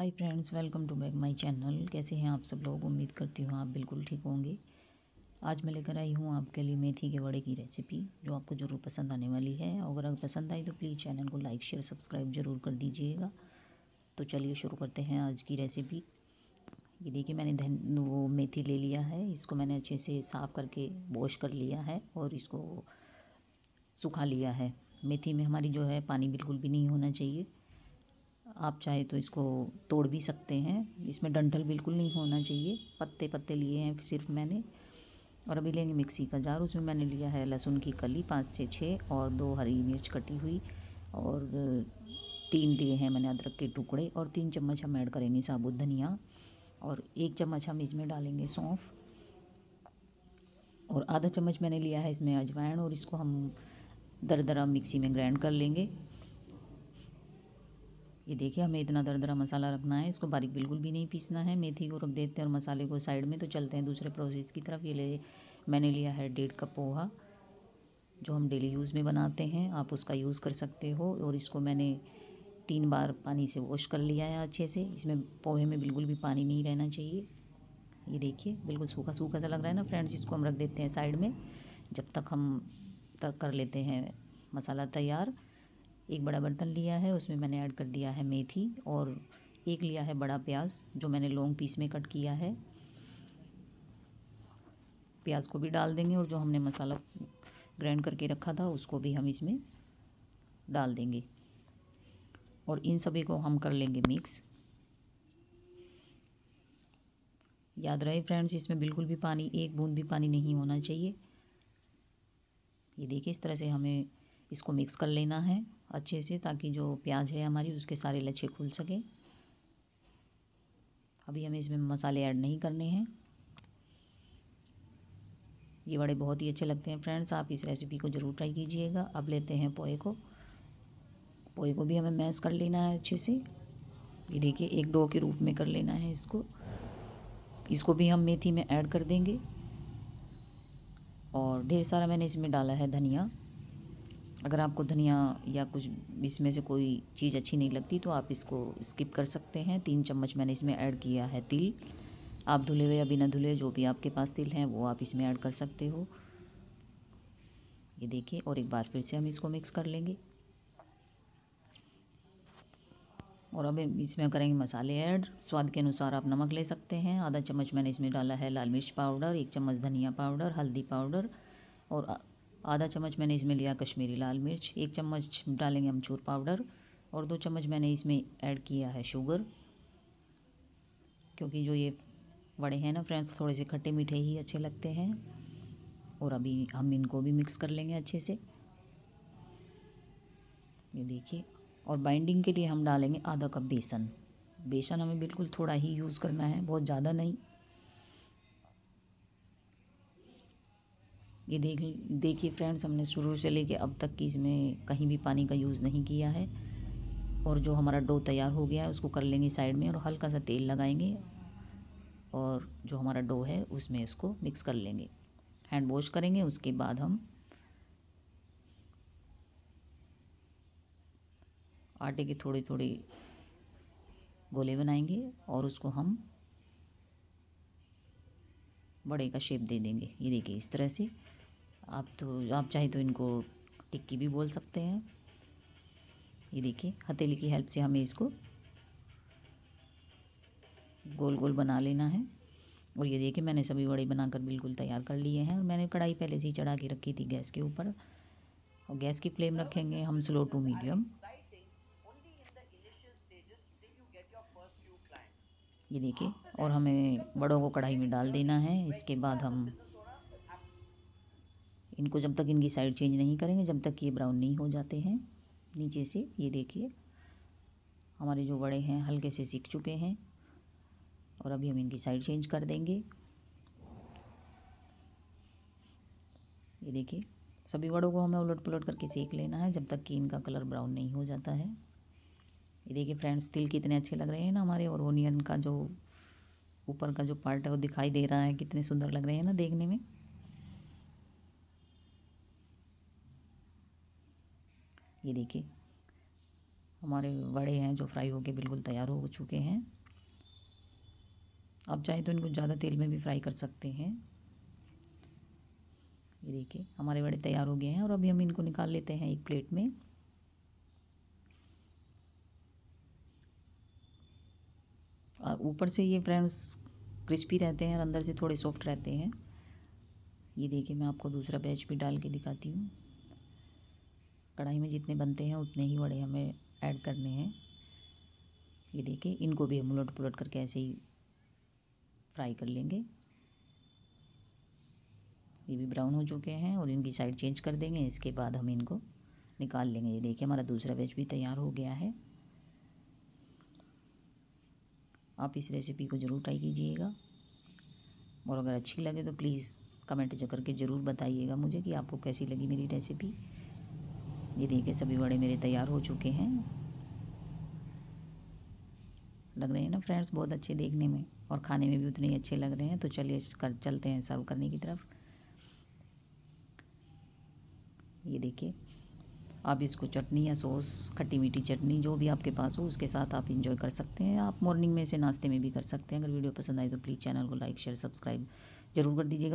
hi friends welcome to back my channel कैसे हैं आप सब लोग उम्मीद करती हूँ आप बिल्कुल ठीक होंगे आज मैं लेकर आई हूँ आपके लिए मेथी के वड़े की रेसिपी जो आपको ज़रूर पसंद आने वाली है अगर अगर पसंद आई तो प्लीज़ चैनल को लाइक शेयर सब्सक्राइब ज़रूर कर दीजिएगा तो चलिए शुरू करते हैं आज की रेसिपी ये देखिए मैंने धन वो मेथी ले लिया है इसको मैंने अच्छे से साफ़ करके वॉश कर लिया है और इसको सुखा लिया है मेथी में हमारी जो है पानी बिल्कुल भी नहीं होना चाहिए आप चाहे तो इसको तोड़ भी सकते हैं इसमें डंठल बिल्कुल नहीं होना चाहिए पत्ते पत्ते लिए हैं सिर्फ मैंने और अभी लेंगे मिक्सी का जार उसमें मैंने लिया है लहसुन की कली पाँच से छः और दो हरी मिर्च कटी हुई और तीन लिए हैं मैंने अदरक के टुकड़े और तीन चम्मच हम ऐड करेंगे साबुत धनिया और एक चम्मच हम इसमें डालेंगे सौंफ और आधा चम्मच मैंने लिया है इसमें अजवाइन और इसको हम दर दरा मिक्सी में ग्राइंड कर लेंगे ये देखिए हमें इतना दर दरा मसाला रखना है इसको बारीक बिल्कुल भी नहीं पीसना है मेथी को रख देते हैं और मसाले को साइड में तो चलते हैं दूसरे प्रोसेस की तरफ ये ले मैंने लिया है डेढ़ कप पोहा जो हम डेली यूज़ में बनाते हैं आप उसका यूज़ कर सकते हो और इसको मैंने तीन बार पानी से वॉश कर लिया है अच्छे से इसमें पोहे में बिल्कुल भी पानी नहीं रहना चाहिए ये देखिए बिल्कुल सूखा सूखा सा लग रहा है ना फ्रेंड्स इसको हम रख देते हैं साइड में जब तक हम तक कर लेते हैं मसाला तैयार एक बड़ा बर्तन लिया है उसमें मैंने ऐड कर दिया है मेथी और एक लिया है बड़ा प्याज जो मैंने लॉन्ग पीस में कट किया है प्याज को भी डाल देंगे और जो हमने मसाला ग्राइंड करके रखा था उसको भी हम इसमें डाल देंगे और इन सभी को हम कर लेंगे मिक्स याद रहे फ्रेंड्स इसमें बिल्कुल भी पानी एक बूंद भी पानी नहीं होना चाहिए ये देखिए इस तरह से हमें इसको मिक्स कर लेना है अच्छे से ताकि जो प्याज है हमारी उसके सारे लच्छे खुल सके अभी हमें इसमें मसाले ऐड नहीं करने हैं ये बड़े बहुत ही अच्छे लगते हैं फ्रेंड्स आप इस रेसिपी को ज़रूर ट्राई कीजिएगा अब लेते हैं पोहे को पोहे को भी हमें मैस कर लेना है अच्छे से ये देखिए एक डो के रूप में कर लेना है इसको इसको भी हम मेथी में ऐड कर देंगे और ढेर सारा मैंने इसमें डाला है धनिया अगर आपको धनिया या कुछ इसमें से कोई चीज़ अच्छी नहीं लगती तो आप इसको स्किप कर सकते हैं तीन चम्मच मैंने इसमें ऐड किया है तिल आप धुले हुए या बिना धुले जो भी आपके पास तिल हैं वो आप इसमें ऐड कर सकते हो ये देखिए और एक बार फिर से हम इसको मिक्स कर लेंगे और अब इसमें करेंगे मसाले ऐड स्वाद के अनुसार आप नमक ले सकते हैं आधा चम्मच मैंने इसमें डाला है लाल मिर्च पाउडर एक चम्मच धनिया पाउडर हल्दी पाउडर और आधा चम्मच मैंने इसमें लिया कश्मीरी लाल मिर्च एक चम्मच डालेंगे अमचूर पाउडर और दो चम्मच मैंने इसमें ऐड किया है शुगर क्योंकि जो ये वड़े हैं ना फ्रेंड्स थोड़े से खट्टे मीठे ही अच्छे लगते हैं और अभी हम इनको भी मिक्स कर लेंगे अच्छे से ये देखिए और बाइंडिंग के लिए हम डालेंगे आधा कप बेसन बेसन हमें बिल्कुल थोड़ा ही यूज़ करना है बहुत ज़्यादा नहीं ये देख देखिए फ्रेंड्स हमने शुरू से लेके अब तक की इसमें कहीं भी पानी का यूज़ नहीं किया है और जो हमारा डो तैयार हो गया है उसको कर लेंगे साइड में और हल्का सा तेल लगाएंगे और जो हमारा डो है उसमें इसको मिक्स कर लेंगे हैंड वॉश करेंगे उसके बाद हम आटे के थोड़े थोड़े गोले बनाएंगे और उसको हम बड़े का शेप दे देंगे ये देखिए इस तरह से आप तो आप चाहे तो इनको टिक्की भी बोल सकते हैं ये देखिए हथेली की हेल्प से हमें इसको गोल गोल बना लेना है और ये देखिए मैंने सभी वड़े बनाकर बिल्कुल तैयार कर लिए हैं और मैंने कढ़ाई पहले से ही चढ़ा के रखी थी गैस के ऊपर और गैस की फ्लेम रखेंगे हम स्लो टू मीडियम ये देखिए और हमें बड़ों को कढ़ाई में डाल देना है इसके बाद हम इनको जब तक इनकी साइड चेंज नहीं करेंगे जब तक ये ब्राउन नहीं हो जाते हैं नीचे से ये देखिए हमारे जो बड़े हैं हल्के से सीख चुके हैं और अभी हम इनकी साइड चेंज कर देंगे ये देखिए सभी बड़ों को हमें उलट पुलट करके सेक लेना है जब तक कि इनका कलर ब्राउन नहीं हो जाता है ये देखिए फ्रेंड्स तिल कितने अच्छे लग रहे हैं ना हमारे और ओनियन का जो ऊपर का जो पार्ट है वो दिखाई दे रहा है कितने सुंदर लग रहे हैं ना देखने में ये देखिए हमारे वड़े हैं जो फ्राई होके बिल्कुल तैयार हो चुके हैं आप चाहें तो इनको ज़्यादा तेल में भी फ्राई कर सकते हैं ये देखिए हमारे वड़े तैयार हो गए हैं और अभी हम इनको निकाल लेते हैं एक प्लेट में ऊपर से ये फ्रेंड्स क्रिस्पी रहते हैं और अंदर से थोड़े सॉफ्ट रहते हैं ये देखिए मैं आपको दूसरा बैच भी डाल के दिखाती हूँ कढ़ाई में जितने बनते हैं उतने ही वड़े हमें ऐड करने हैं ये देखिए इनको भी हम उलट पुलट करके ऐसे ही फ्राई कर लेंगे ये भी ब्राउन हो चुके हैं और इनकी साइड चेंज कर देंगे इसके बाद हम इनको निकाल लेंगे ये देखिए हमारा दूसरा वेज भी तैयार हो गया है आप इस रेसिपी को ज़रूर ट्राई कीजिएगा और अगर अच्छी लगे तो प्लीज़ कमेंट करके ज़रूर बताइएगा मुझे कि आपको कैसी लगी मेरी रेसिपी ये देखिए सभी वड़े मेरे तैयार हो चुके हैं लग रहे हैं ना फ्रेंड्स बहुत अच्छे देखने में और खाने में भी उतने ही अच्छे लग रहे हैं तो चलिए कर चलते हैं सर्व करने की तरफ ये देखिए आप इसको चटनी या सॉस खट्टी मीठी चटनी जो भी आपके पास हो उसके साथ आप इंजॉय कर सकते हैं आप मॉर्निंग में इसे नाश्ते में भी कर सकते हैं अगर वीडियो पसंद आए तो प्लीज़ चैनल को लाइक शेयर सब्सक्राइब जरूर कर दीजिएगा